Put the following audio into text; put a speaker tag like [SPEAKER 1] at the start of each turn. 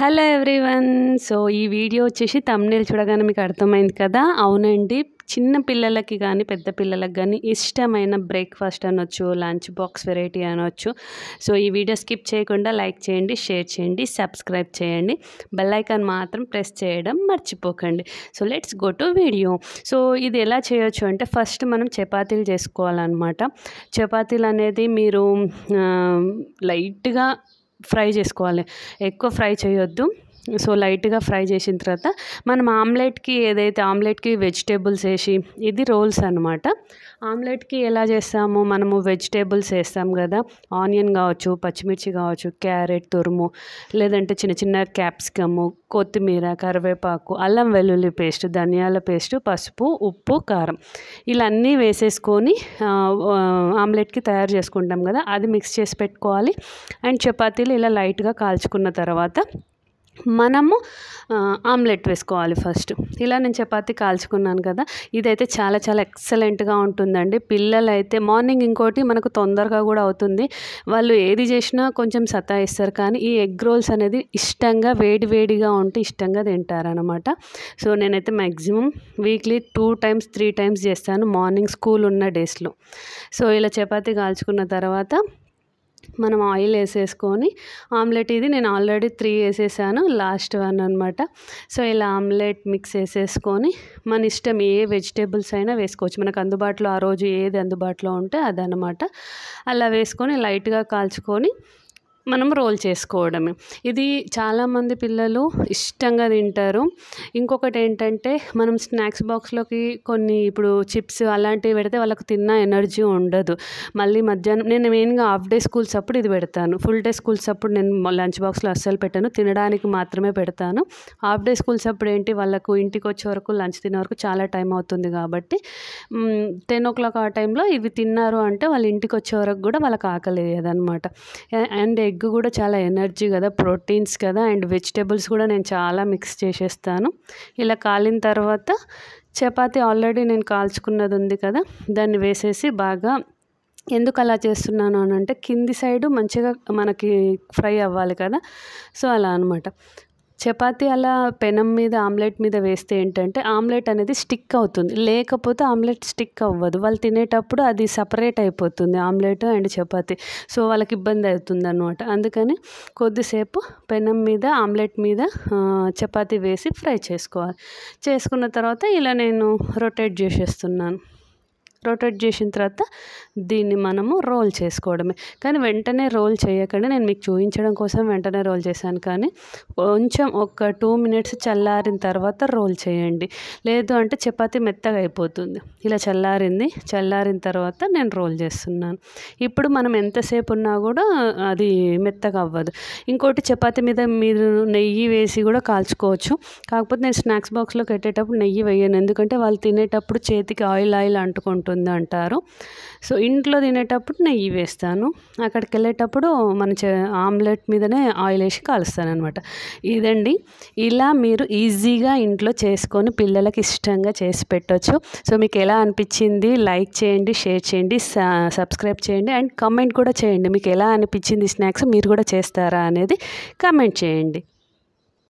[SPEAKER 1] hello everyone so ఈ video వచ్చేసి thumbnail చూడగానే మీకు అర్థమైంది కదా అవునండి చిన్న పిల్లలకి కానీ పెద్ద పిల్లలకి కానీ ఇష్టమైన బ్రేక్ఫాస్ట్ అనొచ్చు లంచ్ బాక్స్ వెరైటీ అనొచ్చు సో ఈ వీడియో స్కిప్ చేయకుండా లైక్ చేయండి షేర్ చేయండి సబ్స్క్రైబ్ చేయండి బెల్లైకాన్ మాత్రం ప్రెస్ చేయడం మర్చిపోకండి so let's go to video so ఇది ఎలా చేయొచ్చు అంటే ఫస్ట్ మనం చపాతీలు చేసుకోవాలన్నమాట చపాతీలు అనేది మీరు లైట్గా ఫ్రై చేసుకోవాలి ఎక్కువ ఫ్రై చేయొద్దు సో లైట్గా ఫ్రై చేసిన తర్వాత మనం ఆమ్లెట్కి ఏదైతే ఆమ్లెట్కి వెజిటేబుల్స్ వేసి ఇది రోల్స్ అనమాట ఆమ్లెట్కి ఎలా చేస్తాము మనము వెజిటేబుల్స్ వేస్తాం కదా ఆనియన్ కావచ్చు పచ్చిమిర్చి కావచ్చు క్యారెట్ తురుము లేదంటే చిన్న చిన్న క్యాప్సికము కొత్తిమీర కరివేపాకు అల్లం వెల్లుల్లి పేస్ట్ ధనియాల పేస్ట్ పసుపు ఉప్పు కారం ఇలా అన్నీ వేసేసుకొని ఆమ్లెట్కి తయారు చేసుకుంటాం కదా అది మిక్స్ చేసి పెట్టుకోవాలి అండ్ చపాతీలు ఇలా లైట్గా కాల్చుకున్న తర్వాత మనము ఆమ్లెట్ వేసుకోవాలి ఫస్ట్ ఇలా నేను చపాతి కాల్చుకున్నాను కదా ఇదైతే చాలా చాలా ఎక్సలెంట్గా ఉంటుందండి పిల్లలైతే మార్నింగ్ ఇంకోటి మనకు తొందరగా కూడా అవుతుంది వాళ్ళు ఏది చేసినా కొంచెం సతాయిస్తారు కానీ ఈ ఎగ్ రోల్స్ అనేది ఇష్టంగా వేడి వేడిగా ఉంటే ఇష్టంగా తింటారనమాట సో నేనైతే maximum weekly two times three times చేస్తాను మార్నింగ్ స్కూల్ ఉన్న డేస్లో సో ఇలా చపాతి కాల్చుకున్న తర్వాత మనం ఆయిల్ వేసేసుకొని ఆమ్లెట్ ఇది నేను ఆల్రెడీ త్రీ వేసేసాను లాస్ట్ వన్ అనమాట సో ఇలా ఆమ్లెట్ మిక్స్ వేసేసుకొని మన ఇష్టం ఏ వెజిటేబుల్స్ అయినా వేసుకోవచ్చు మనకు అందుబాటులో ఆ రోజు ఏది అందుబాటులో ఉంటే అదనమాట అలా వేసుకొని లైట్గా కాల్చుకొని మనం రోల్ చేసుకోవడమే ఇది చాలామంది పిల్లలు ఇష్టంగా తింటారు ఇంకొకటి ఏంటంటే మనం స్నాక్స్ బాక్స్లోకి కొన్ని ఇప్పుడు చిప్స్ అలాంటివి పెడితే వాళ్ళకు తిన్న ఎనర్జీ ఉండదు మళ్ళీ మధ్యాహ్నం నేను మెయిన్గా హాఫ్ డే స్కూల్స్ అప్పుడు ఇది పెడతాను ఫుల్ డే స్కూల్స్ అప్పుడు నేను లంచ్ బాక్స్లో అస్సలు పెట్టాను తినడానికి మాత్రమే పెడతాను హాఫ్ డే స్కూల్స్ అప్పుడు ఏంటి వాళ్ళకు ఇంటికి వచ్చే వరకు లంచ్ తినే వరకు చాలా టైం అవుతుంది కాబట్టి టెన్ ఓ క్లాక్ ఆ టైంలో ఇవి తిన్నారు అంటే వాళ్ళ ఇంటికి వచ్చే వరకు కూడా వాళ్ళకి ఆకలి అనమాట అండ్ ఎగ్ కూడా చాలా ఎనర్జీ కదా ప్రోటీన్స్ కదా అండ్ వెజిటేబుల్స్ కూడా నేను చాలా మిక్స్ చేసేస్తాను ఇలా కాలిన తర్వాత చపాతి ఆల్రెడీ నేను కాల్చుకున్నది ఉంది కదా దాన్ని వేసేసి బాగా ఎందుకు అలా చేస్తున్నాను అని అంటే కింది సైడు మంచిగా మనకి ఫ్రై అవ్వాలి కదా సో అలా అనమాట చపాతీ అలా పెనం మీద ఆమ్లెట్ మీద వేస్తే ఏంటంటే ఆమ్లెట్ అనేది స్టిక్ అవుతుంది లేకపోతే ఆమ్లెట్ స్టిక్ అవ్వదు వాళ్ళు తినేటప్పుడు అది సపరేట్ అయిపోతుంది ఆమ్లెట్ అండ్ చపాతి సో వాళ్ళకి ఇబ్బంది అవుతుంది అనమాట అందుకని కొద్దిసేపు పెనం మీద ఆమ్లెట్ మీద చపాతి వేసి ఫ్రై చేసుకోవాలి చేసుకున్న తర్వాత ఇలా నేను రొటేట్ చేసేస్తున్నాను రొటేట్ చేసిన తర్వాత దీన్ని మనము రోల్ చేసుకోవడమే కానీ వెంటనే రోల్ చేయకుండా నేను మీకు చూపించడం కోసం వెంటనే రోల్ చేశాను కానీ కొంచెం ఒక టూ మినిట్స్ చల్లారిన తర్వాత రోల్ చేయండి లేదు అంటే చపాతి మెత్తగా అయిపోతుంది ఇలా చల్లారింది చల్లారిన తర్వాత నేను రోల్ చేస్తున్నాను ఇప్పుడు మనం ఎంతసేపు ఉన్నా కూడా అది మెత్తగా అవ్వదు ఇంకోటి చపాతీ మీద మీరు నెయ్యి వేసి కూడా కాల్చుకోవచ్చు కాకపోతే నేను స్నాక్స్ బాక్స్లోకి పెట్టేటప్పుడు నెయ్యి వేయను ఎందుకంటే వాళ్ళు తినేటప్పుడు చేతికి ఆయిల్ ఆయిల్ అంటుకుంటుంది ఉంటుంది అంటారు సో ఇంట్లో తినేటప్పుడు నెయ్యి వేస్తాను అక్కడికి వెళ్ళేటప్పుడు మన ఆమ్లెట్ మీదనే ఆయిల్ వేసి కాలుస్తాను అనమాట ఇదండి ఇలా మీరు ఈజీగా ఇంట్లో చేసుకొని పిల్లలకి ఇష్టంగా చేసి పెట్టవచ్చు సో మీకు ఎలా అనిపించింది లైక్ చేయండి షేర్ చేయండి సబ్స్క్రైబ్ చేయండి అండ్ కమెంట్ కూడా చేయండి మీకు ఎలా అనిపించింది స్నాక్స్ మీరు కూడా చేస్తారా అనేది కమెంట్ చేయండి